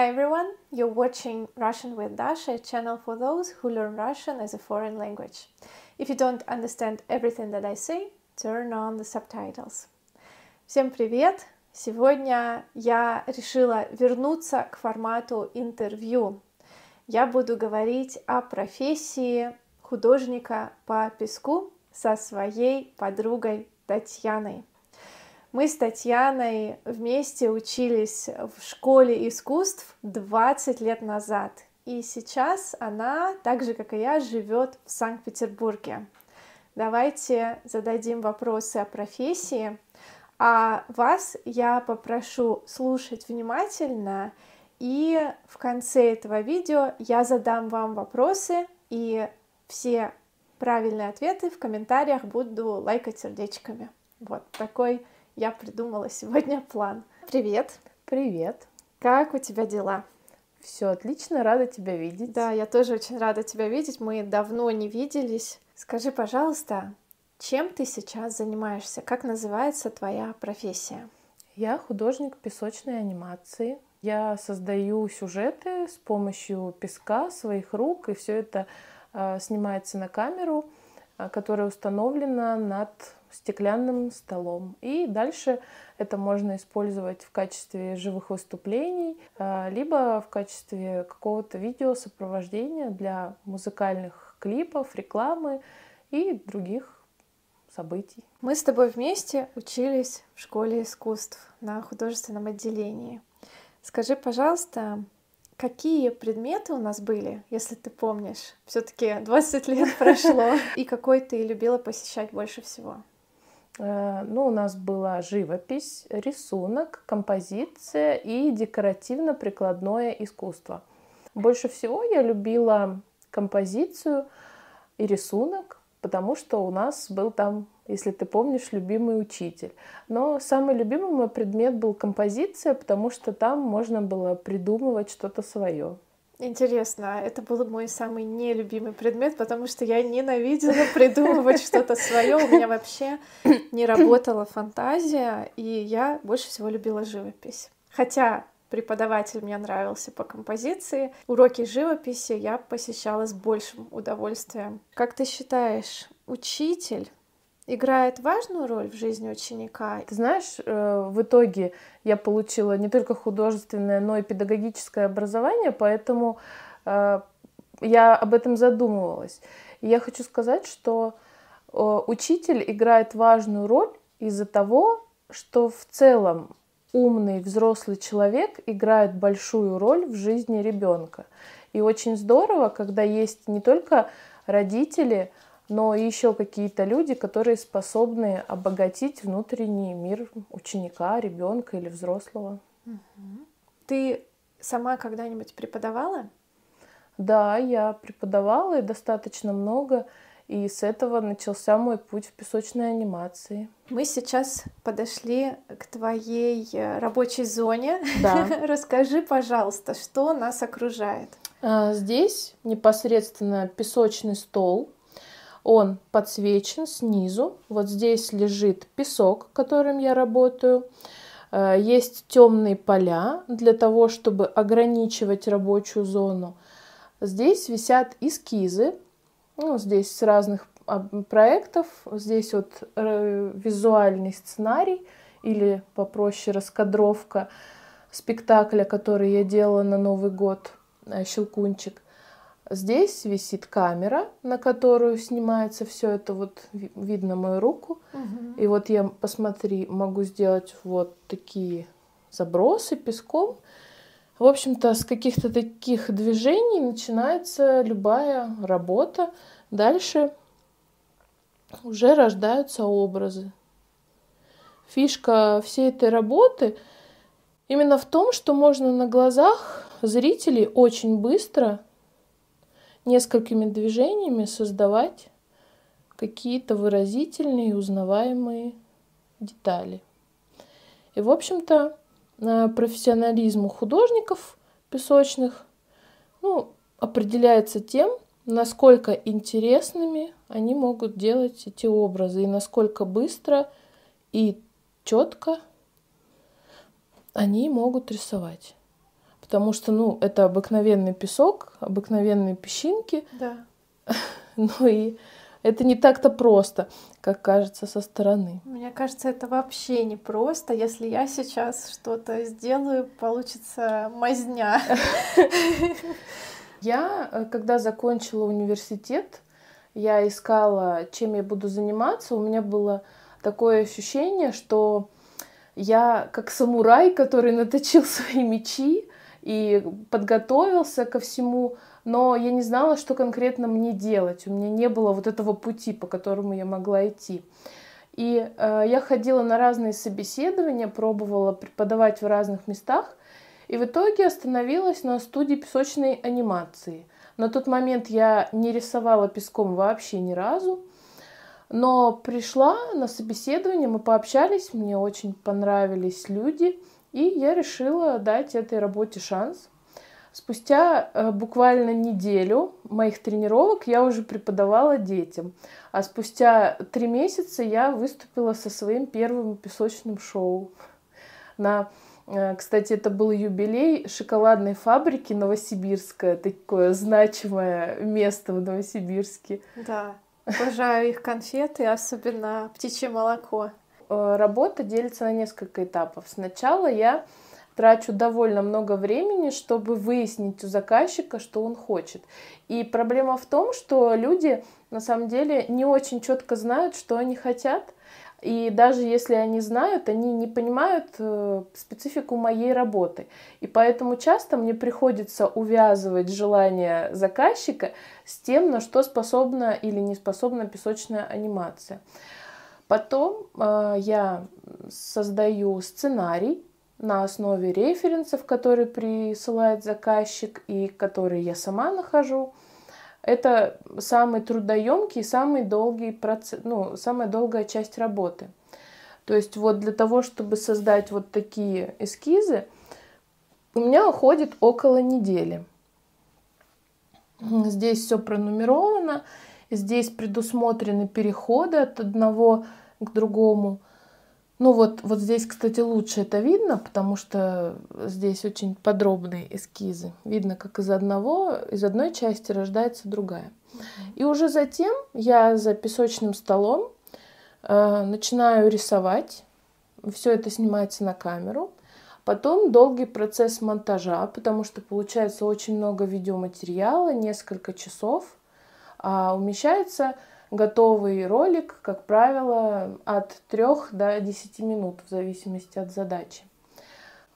Hi everyone, you're watching Russian with Dasha, a channel for those who learn Russian as a foreign language. If you don't understand everything that I say, turn on the subtitles. Всем привет! Сегодня я решила вернуться к формату интервью. Я буду говорить о профессии художника по песку со своей подругой Татьяной. Мы с Татьяной вместе учились в школе искусств 20 лет назад. И сейчас она, так же как и я, живет в Санкт-Петербурге. Давайте зададим вопросы о профессии. А вас я попрошу слушать внимательно, и в конце этого видео я задам вам вопросы, и все правильные ответы в комментариях буду лайкать сердечками. Вот такой я придумала сегодня план. Привет. Привет. Как у тебя дела? Все отлично, рада тебя видеть. Да, я тоже очень рада тебя видеть. Мы давно не виделись. Скажи, пожалуйста, чем ты сейчас занимаешься? Как называется твоя профессия? Я художник песочной анимации. Я создаю сюжеты с помощью песка, своих рук, и все это э, снимается на камеру. А, которая установлена над стеклянным столом. И дальше это можно использовать в качестве живых выступлений, а, либо в качестве какого-то видео сопровождения для музыкальных клипов, рекламы и других событий. Мы с тобой вместе учились в школе искусств на художественном отделении. Скажи, пожалуйста, Какие предметы у нас были, если ты помнишь? Все-таки 20 лет прошло. И какой ты любила посещать больше всего? Э, ну, у нас была живопись, рисунок, композиция и декоративно-прикладное искусство. Больше всего я любила композицию и рисунок, потому что у нас был там если ты помнишь, любимый учитель. Но самый любимый мой предмет был композиция, потому что там можно было придумывать что-то свое. Интересно, а это был мой самый нелюбимый предмет, потому что я ненавидела придумывать что-то свое. У меня вообще не работала фантазия, и я больше всего любила живопись. Хотя преподаватель мне нравился по композиции, уроки живописи я посещала с большим удовольствием. Как ты считаешь, учитель играет важную роль в жизни ученика. Ты знаешь, э, в итоге я получила не только художественное, но и педагогическое образование, поэтому э, я об этом задумывалась. И я хочу сказать, что э, учитель играет важную роль из-за того, что в целом умный взрослый человек играет большую роль в жизни ребенка. И очень здорово, когда есть не только родители, но и еще какие-то люди, которые способны обогатить внутренний мир ученика, ребенка или взрослого. Ты сама когда-нибудь преподавала? Да, я преподавала и достаточно много, и с этого начался мой путь в песочной анимации. Мы сейчас подошли к твоей э, рабочей зоне. Да. Расскажи, пожалуйста, что нас окружает. А, здесь непосредственно песочный стол, он подсвечен снизу. Вот здесь лежит песок, которым я работаю. Э, есть темные поля для того, чтобы ограничивать рабочую зону. Здесь висят эскизы, ну, здесь с разных а, проектов. Здесь вот э, визуальный сценарий или попроще раскадровка спектакля, который я делала на Новый год э, «Щелкунчик». Здесь висит камера, на которую снимается все это. Вот видно мою руку. Угу. И вот я, посмотри, могу сделать вот такие забросы песком. В общем-то, с каких-то таких движений начинается любая работа. Дальше уже рождаются образы. Фишка всей этой работы именно в том, что можно на глазах зрителей очень быстро несколькими движениями создавать какие-то выразительные и узнаваемые детали. И, в общем-то, э, профессионализм у художников песочных ну, определяется тем, насколько интересными они могут делать эти образы и насколько быстро и четко они могут рисовать потому что, ну, это обыкновенный песок, обыкновенные песчинки. Да. Ну и это не так-то просто, как кажется со стороны. Мне кажется, это вообще не просто. Если я сейчас что-то сделаю, получится мазня. Я, э, когда закончила университет, я искала, чем я буду заниматься. У меня было такое ощущение, что я как самурай, который наточил свои мечи, и подготовился ко всему, но я не знала, что конкретно мне делать. У меня не было вот этого пути, по которому я могла идти. И э, я ходила на разные собеседования, пробовала преподавать в разных местах, и в итоге остановилась на студии песочной анимации. На тот момент я не рисовала песком вообще ни разу, но пришла на собеседование, мы пообщались, мне очень понравились люди – и я решила дать этой работе шанс. Спустя э, буквально неделю моих тренировок я уже преподавала детям, а спустя три месяца я выступила со своим первым песочным шоу. На, э, кстати, это был юбилей шоколадной фабрики Новосибирская, такое значимое место в Новосибирске. Да, обожаю их конфеты, особенно птичье молоко. Э, работа делится на несколько этапов. Сначала я трачу довольно много времени, чтобы выяснить у заказчика, что он хочет. И проблема в том, что люди на самом деле не очень четко знают, что они хотят. И даже если они знают, они не понимают э, специфику моей работы. И поэтому часто мне приходится увязывать желание заказчика с тем, на что способна или не способна песочная анимация. Потом э, я создаю сценарий на основе референсов, которые присылает заказчик и которые я сама нахожу. Это самый трудоемкий, самый долгий процесс, ну, самая долгая часть работы. То есть вот для того, чтобы создать вот такие эскизы, у меня уходит около недели. Здесь все пронумеровано. Здесь предусмотрены переходы от одного к другому. Ну вот, вот здесь, кстати, лучше это видно, потому что здесь очень подробные эскизы. Видно, как из одного, из одной части рождается другая. И уже затем я за песочным столом э, начинаю рисовать. Все это снимается на камеру. Потом долгий процесс монтажа, потому что получается очень много видеоматериала, несколько часов а умещается готовый ролик, как правило, от 3 до 10 минут, в зависимости от задачи.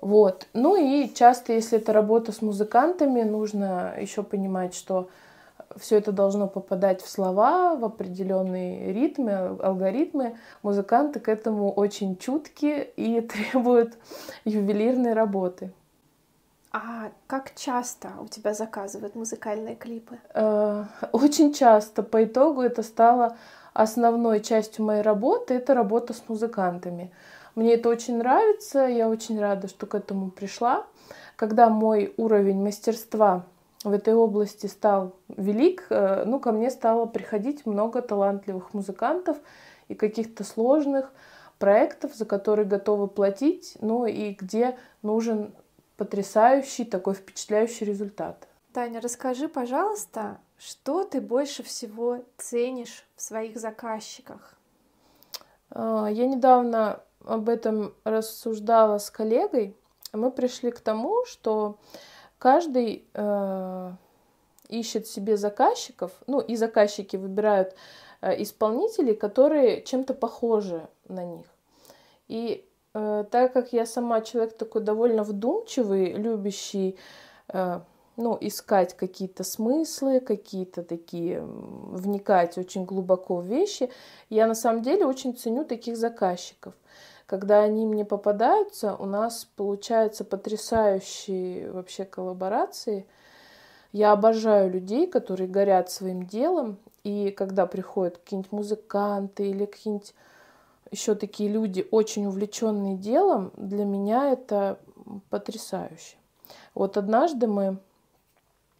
Вот. Ну и часто, если это работа с музыкантами, нужно еще понимать, что все это должно попадать в слова, в определенные ритмы, алгоритмы. Музыканты к этому очень чутки и требуют ювелирной работы. А как часто у тебя заказывают музыкальные клипы? Э, очень часто. По итогу это стало основной частью моей работы. Это работа с музыкантами. Мне это очень нравится. Я очень рада, что к этому пришла. Когда мой уровень мастерства в этой области стал велик, э, ну, ко мне стало приходить много талантливых музыкантов и каких-то сложных проектов, за которые готовы платить, ну и где нужен потрясающий, такой впечатляющий результат. Таня, расскажи, пожалуйста, что ты больше всего ценишь в своих заказчиках? А, я недавно об этом рассуждала с коллегой. Мы пришли к тому, что каждый э, ищет себе заказчиков, ну и заказчики выбирают э, исполнителей, которые чем-то похожи на них. И Э, так как я сама человек такой довольно вдумчивый, любящий э, ну, искать какие-то смыслы, какие-то такие, вникать очень глубоко в вещи. Я на самом деле очень ценю таких заказчиков. Когда они мне попадаются, у нас получаются потрясающие вообще коллаборации. Я обожаю людей, которые горят своим делом, и когда приходят какие-нибудь музыканты или какие-нибудь еще такие люди, очень увлеченные делом, для меня это потрясающе. Вот однажды мы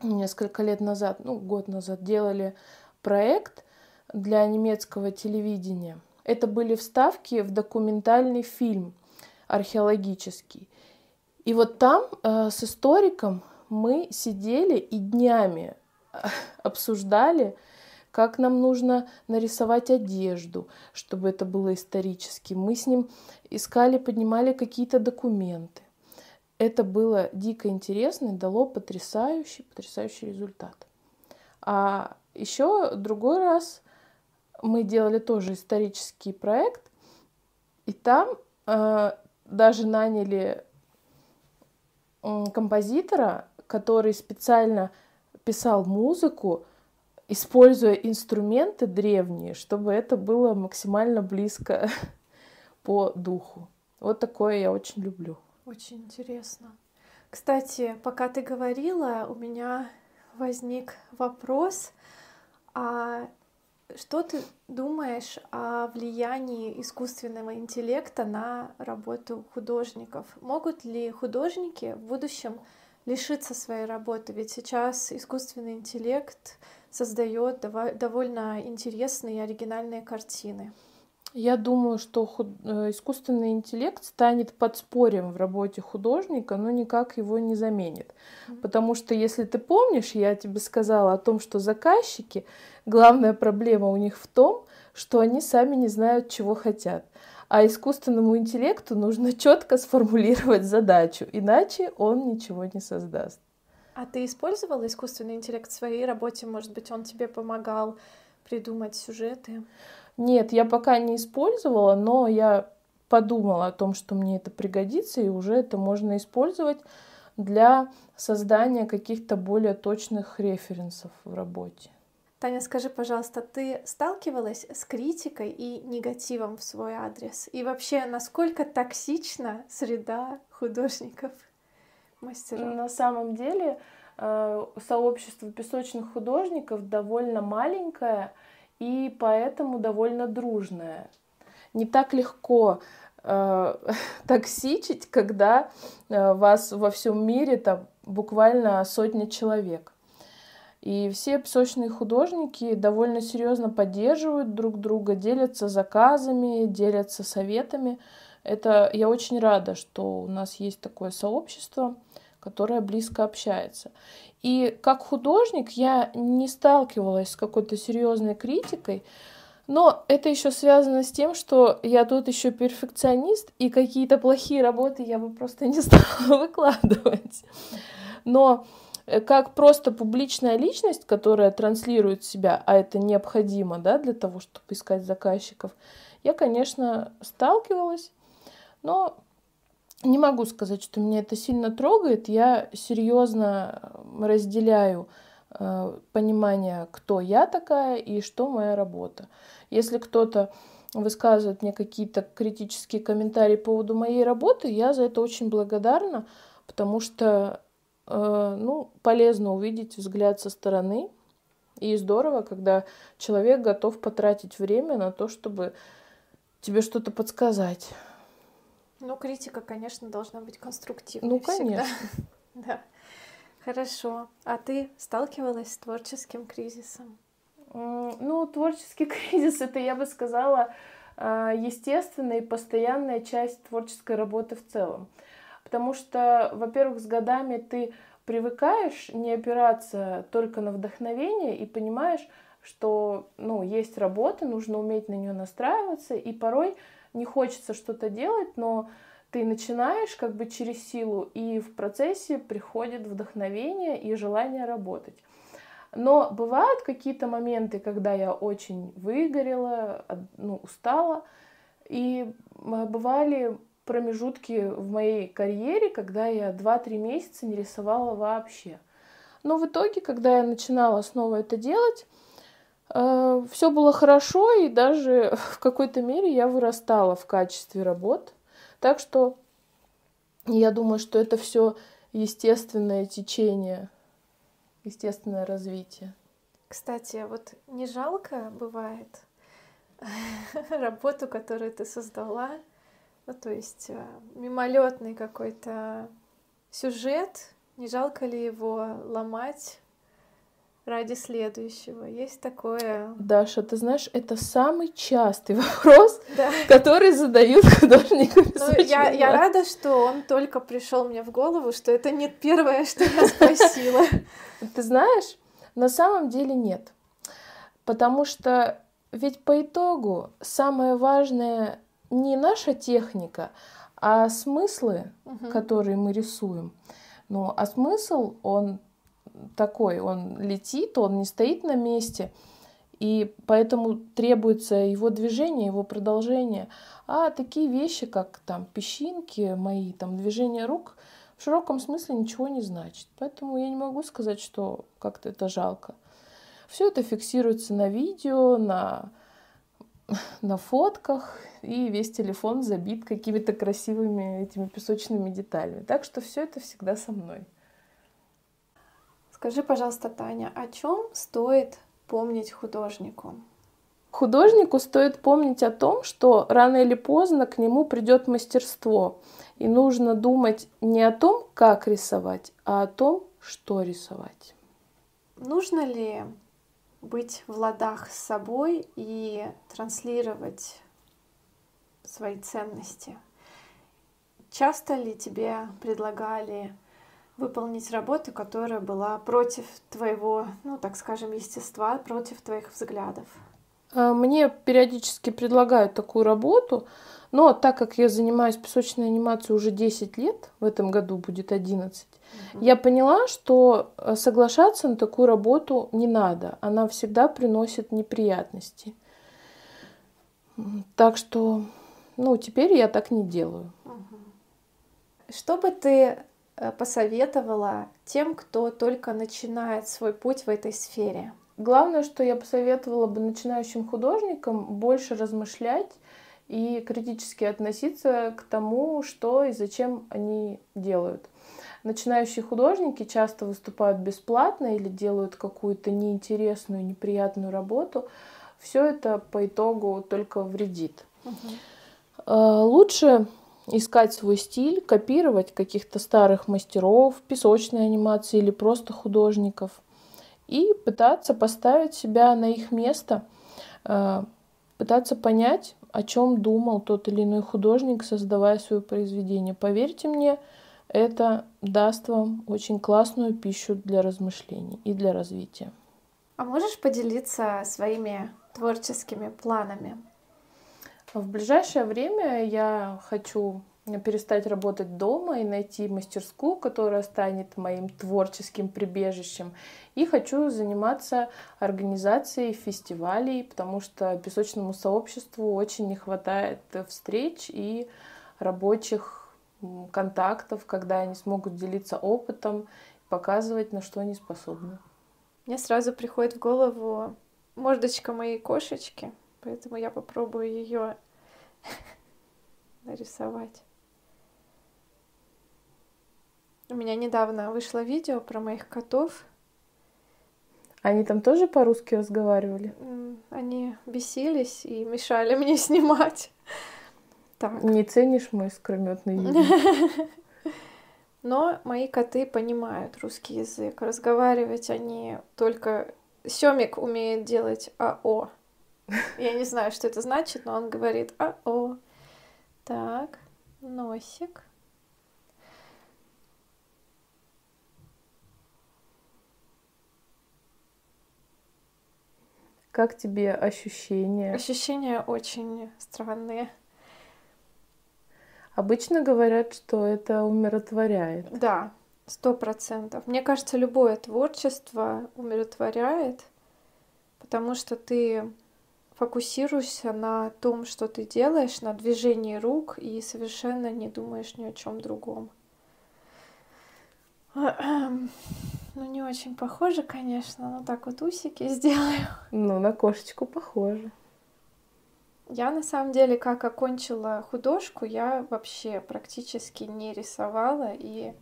несколько лет назад, ну, год назад, делали проект для немецкого телевидения. Это были вставки в документальный фильм археологический. И вот там э, с историком мы сидели и днями э, обсуждали как нам нужно нарисовать одежду, чтобы это было исторически. Мы с ним искали, поднимали какие-то документы. Это было дико интересно и дало потрясающий, потрясающий результат. А еще другой раз мы делали тоже исторический проект, и там э, даже наняли композитора, который специально писал музыку используя инструменты древние, чтобы это было максимально близко по духу. Вот такое я очень люблю. Очень интересно. Кстати, пока ты говорила, у меня возник вопрос, а что ты думаешь о влиянии искусственного интеллекта на работу художников? Могут ли художники в будущем лишиться своей работы? Ведь сейчас искусственный интеллект создает довольно интересные и оригинальные картины. Я думаю, что худ... Э, искусственный интеллект станет подспорьем в работе художника, но никак его не заменит. Mm-hmm. Потому что, если ты помнишь, я тебе сказала о том, что заказчики, главная проблема у них в том, что они сами не знают, чего хотят. А искусственному интеллекту нужно четко сформулировать задачу, иначе он ничего не создаст. А ты использовала искусственный интеллект в своей работе? Может быть, он тебе помогал придумать сюжеты? Нет, я пока не использовала, но я подумала о том, что мне это пригодится, и уже это можно использовать для создания каких-то более точных референсов в работе. Таня, скажи, пожалуйста, ты сталкивалась с критикой и негативом в свой адрес? И вообще, насколько токсична среда художников? мастера. На самом деле э, сообщество песочных художников довольно маленькое и поэтому довольно дружное. Не так легко э, токсичить, когда э, вас во всем мире там буквально сотня человек. И все песочные художники довольно серьезно поддерживают друг друга, делятся заказами, делятся советами. Это я очень рада, что у нас есть такое сообщество которая близко общается. И как художник я не сталкивалась с какой-то серьезной критикой, но это еще связано с тем, что я тут еще перфекционист, и какие-то плохие работы я бы просто не стала выкладывать. Но э, как просто публичная личность, которая транслирует себя, а это необходимо да, для того, чтобы искать заказчиков, я, конечно, сталкивалась, но не могу сказать, что меня это сильно трогает. Я серьезно э, разделяю э, понимание, кто я такая и что моя работа. Если кто-то высказывает мне какие-то критические комментарии по поводу моей работы, я за это очень благодарна, потому что э, ну, полезно увидеть взгляд со стороны. И здорово, когда человек готов потратить время на то, чтобы тебе что-то подсказать. Ну, критика, конечно, должна быть конструктивной. Ну, конечно. Да. Хорошо. А ты сталкивалась с творческим кризисом? Ну, творческий кризис это, я бы сказала, а, естественная и постоянная часть творческой работы в целом. Потому что, во-первых, с годами ты привыкаешь не опираться только на вдохновение и понимаешь, что ну, есть работа, нужно уметь на нее настраиваться, и порой не хочется что-то делать, но ты начинаешь как бы через силу, и в процессе приходит вдохновение и желание работать. Но бывают какие-то моменты, когда я очень выгорела, ну, устала, и бывали промежутки в моей карьере, когда я 2-3 месяца не рисовала вообще. Но в итоге, когда я начинала снова это делать, Э, все было хорошо, и даже в какой-то мере я вырастала в качестве работ. Так что я думаю, что это все естественное течение, естественное развитие. Кстати, а вот не жалко бывает работу, которую ты создала, ну, то есть э, мимолетный какой-то сюжет, не жалко ли его ломать ради следующего. Есть такое. Даша, ты знаешь, это самый частый вопрос, да. который задают художнику. Ну, я, я рада, что он только пришел мне в голову, что это не первое, что я спросила. Ты знаешь, на самом деле нет. Потому что ведь по итогу самое важное не наша техника, а смыслы, угу. которые мы рисуем. Ну, а смысл, он такой, он летит, он не стоит на месте, и поэтому требуется его движение, его продолжение. А такие вещи, как там песчинки мои, там движение рук, в широком смысле ничего не значит. Поэтому я не могу сказать, что как-то это жалко. Все это фиксируется на видео, на, на фотках, и весь телефон забит какими-то красивыми этими песочными деталями. Так что все это всегда со мной. Скажи, пожалуйста, Таня, о чем стоит помнить художнику? Художнику стоит помнить о том, что рано или поздно к нему придет мастерство, и нужно думать не о том, как рисовать, а о том, что рисовать. Нужно ли быть в ладах с собой и транслировать свои ценности? Часто ли тебе предлагали выполнить работу, которая была против твоего, ну, так скажем, естества, против твоих взглядов? Э, мне периодически предлагают такую работу, но так как я занимаюсь песочной анимацией уже 10 лет, в этом году будет 11, угу. я поняла, что э, соглашаться на такую работу не надо. Она всегда приносит неприятности. Так что, ну, теперь я так не делаю. Угу. Что бы ты Э, посоветовала тем, кто только начинает свой путь в этой сфере? Главное, что я посоветовала бы начинающим художникам больше размышлять и критически относиться к тому, что и зачем они делают. Начинающие художники часто выступают бесплатно или делают какую-то неинтересную, неприятную работу. Все это по итогу только вредит. Угу. Лучше искать свой стиль, копировать каких-то старых мастеров, песочной анимации или просто художников, и пытаться поставить себя на их место, э, пытаться понять, о чем думал тот или иной художник, создавая свое произведение. Поверьте мне, это даст вам очень классную пищу для размышлений и для развития. А можешь поделиться своими творческими планами в ближайшее время я хочу э, перестать работать дома и найти мастерскую, которая станет моим творческим прибежищем. И хочу заниматься организацией фестивалей, потому что песочному сообществу очень не хватает э, встреч и рабочих контактов, когда они смогут делиться опытом, показывать, на что они способны. Мне сразу приходит в голову мордочка моей кошечки — Поэтому я попробую ее нарисовать. У меня недавно вышло видео про моих котов. Они там тоже по-русски разговаривали? Они бесились и мешали мне снимать. Так. Не ценишь мой скрометный язык. Но мои коты понимают русский язык. Разговаривать они только... Семик умеет делать АО. Я не знаю, что это значит, но он говорит «а-о». Так, носик. Как тебе ощущения? Ощущения очень странные. Обычно говорят, что это умиротворяет. Да, сто процентов. Мне кажется, любое творчество умиротворяет, потому что ты фокусируешься на том, что ты делаешь, на движении рук и совершенно не думаешь ни о чем другом. Ну, не очень похоже, конечно, но так вот усики сделаю. Ну, на кошечку похоже. Я на самом деле, как окончила художку, я вообще практически не рисовала и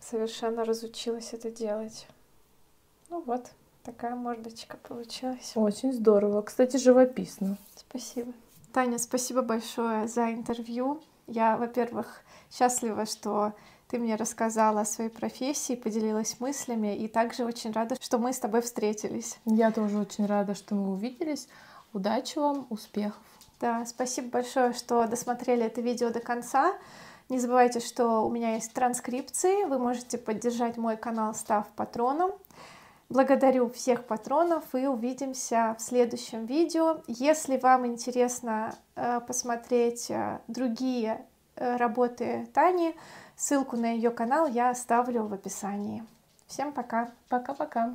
совершенно разучилась это делать. Ну вот. Такая мордочка получилась. Очень здорово. Кстати, живописно. Спасибо. Таня, спасибо большое за интервью. Я, во-первых, счастлива, что ты мне рассказала о своей профессии, поделилась мыслями, и также очень рада, что мы с тобой встретились. Я тоже очень рада, что мы увиделись. Удачи вам, успехов. Да, спасибо большое, что досмотрели это видео до конца. Не забывайте, что у меня есть транскрипции. Вы можете поддержать мой канал, став патроном. Благодарю всех патронов и увидимся в следующем видео. Если вам интересно э, посмотреть э, другие э, работы Тани, ссылку на ее канал я оставлю в описании. Всем пока. Пока-пока.